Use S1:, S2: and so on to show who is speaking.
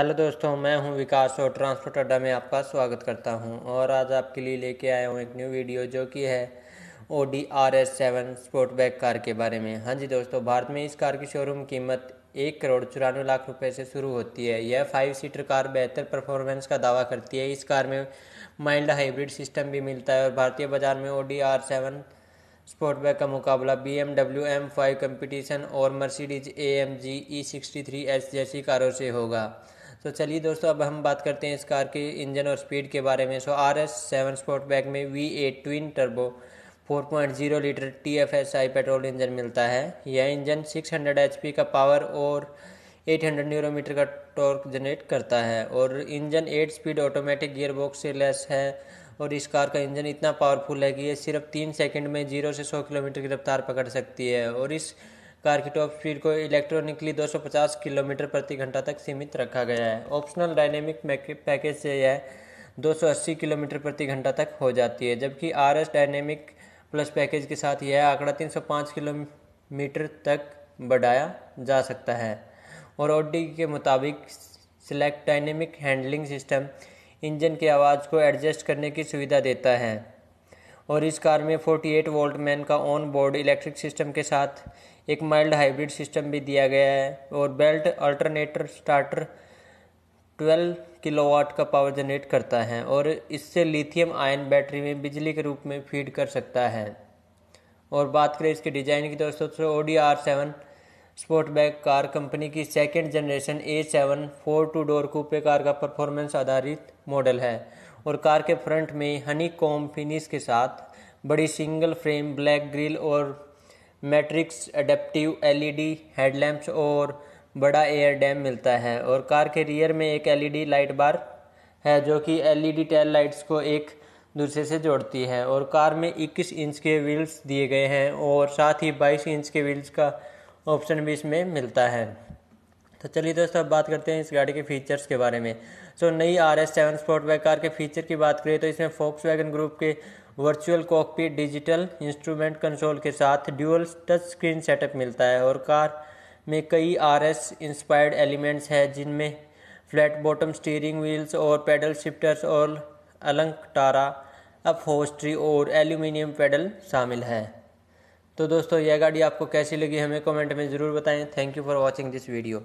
S1: hello दोस्तों मैं हूं विकास और ट्रांसपोर्ट अड्डा में आपका स्वागत करता हूं और आज आपके लिए लेके आया हूं एक न्यू वीडियो जो कि है Audi R S seven sport bag car के बारे में हाँ जी दोस्तों भारत में इस कार की शोरूम कीमत एक करोड़ चौरानवे लाख रुपए से शुरू होती है यह फाइव सीटर कार बेहतर परफॉर्मेंस का दावा करती है इस कार में माइल्ड हाइब्रिड सिस्टम भी मिलता है और भारतीय बाज़ार में Audi R seven Sportback का मुकाबला B M W M five competition और Mercedes A M G E sixty three S जैसी कारों से होगा तो चलिए दोस्तों अब हम बात करते हैं इस कार के इंजन और स्पीड के बारे में so R S seven Sportback में V eight twin turbo 4.0 litre T F S I petrol engine मिलता है यह इंजन 600 पी का पावर और 800 न्यूरोमीटर का टॉर्क जनरेट करता है और engine 8 speed automatic gear box से लेस है और इस कार का इंजन इतना पावरफुल है कि यह सिर्फ तीन सेकंड में जीरो से सौ किलोमीटर की रफ्तार पकड़ सकती है और इस कार की टॉप स्पीड को इलेक्ट्रॉनिकली 250 किलोमीटर प्रति घंटा तक सीमित रखा गया है ऑप्शनल डायनेमिक पैकेज से यह 280 किलोमीटर प्रति घंटा तक हो जाती है जबकि R S dynamic plus package के साथ यह आंकड़ा 305 किलोमीटर तक बढ़ाया जा सकता है और ओडी के मुताबिक select dynamic handling system engine की आवाज़ को एडजस्ट करने की सुविधा देता है और इस कार में 48 वोल्ट मैन का ऑन बोर्ड इलेक्ट्रिक सिस्टम के साथ एक माइल्ड हाइब्रिड सिस्टम भी दिया गया है और बेल्ट अल्टरनेटर स्टार्टर 12 किलोवाट का पावर जनरेट करता है और इससे लिथियम आयन बैटरी में बिजली के रूप में फीड कर सकता है और बात करें इसके डिज़ाइन की तो Audi R seven sport bag car company की second generation A seven four two door coupe car का परफॉर्मेंस आधारित मॉडल है और कार के फ्रंट में हनी कॉम फिनिश के साथ बड़ी सिंगल फ्रेम ब्लैक ग्रिल और मैट्रिक्स अडेप्टिव एलईडी हेडलैम्प्स और बड़ा एयर डैम मिलता है और कार के रियर में एक एलईडी लाइट बार है जो कि एलईडी टेल लाइट्स को एक दूसरे से जोड़ती है और कार में 21 इंच के व्हील्स दिए गए हैं और साथ ही 22 इंच के व्हील्स का ऑप्शन भी इसमें मिलता है तो चलिए दोस्तों अब बात करते हैं इस गाड़ी के फीचर्स के बारे में सो so, नई R S seven sport bag car के फीचर की बात करें तो इसमें फोक्स वैगन ग्रुप के virtual cockpit digital instrument console के साथ ड्यूअल टच स्क्रीन सेटअप मिलता है और कार में कई आर एस इंस्पायर्ड एलिमेंट्स हैं जिनमें फ्लैट बॉटम स्टीयरिंग व्हील्स और पैडल शिफ्टर्स और अलंकटारा अपहोस्ट्री और एल्यूमिनियम पैडल शामिल है तो दोस्तों यह गाड़ी आपको कैसी लगी हमें कमेंट में ज़रूर बताएं thank you for watching this video